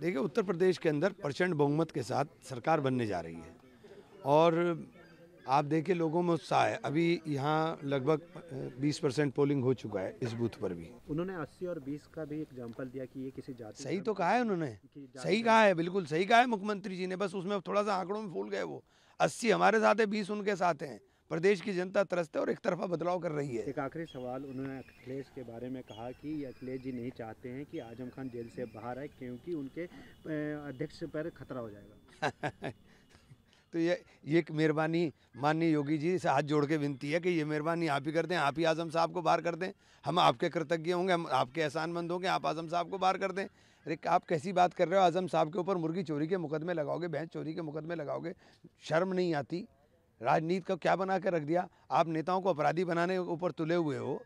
देखिए उत्तर प्रदेश के अंदर प्रचंड बहुमत के साथ सरकार बनने जा रही है और आप देखिए लोगों में उत्साह है अभी यहाँ लगभग 20 परसेंट पोलिंग हो चुका है इस बूथ पर भी उन्होंने 80 और 20 का भी एग्जाम्पल दिया कि ये किसी जाति सही तो कहा है उन्होंने सही कहा है बिल्कुल सही कहा है मुख्यमंत्री जी ने बस उसमें थोड़ा सा आंकड़ों में फूल गए वो अस्सी हमारे साथ है बीस उनके साथ हैं प्रदेश की जनता त्रस्त है और एक तरफा बदलाव कर रही है एक आखिरी सवाल उन्होंने अखिलेश के बारे में कहा कि अखिलेश जी नहीं चाहते हैं कि आजम खान जेल से बाहर आए क्योंकि उनके अध्यक्ष पर खतरा हो जाएगा तो ये ये एक मेहरबानी माननीय योगी जी से हाथ जोड़ के विनती है कि ये मेहरबानी आप ही कर दें आप ही आजम साहब को बाहर कर दें हम आपके कृतज्ञ होंगे हम आपके एहसानमंद होंगे आप आजम साहब को बाहर कर दें अरे आप कैसी बात कर रहे हो आजम साहब के ऊपर मुर्गी चोरी के मुकदमे लगाओगे भैंस चोरी के मुकदमे लगाओगे शर्म नहीं आती राजनीति को क्या बना के रख दिया आप नेताओं को अपराधी बनाने के ऊपर तुले हुए हो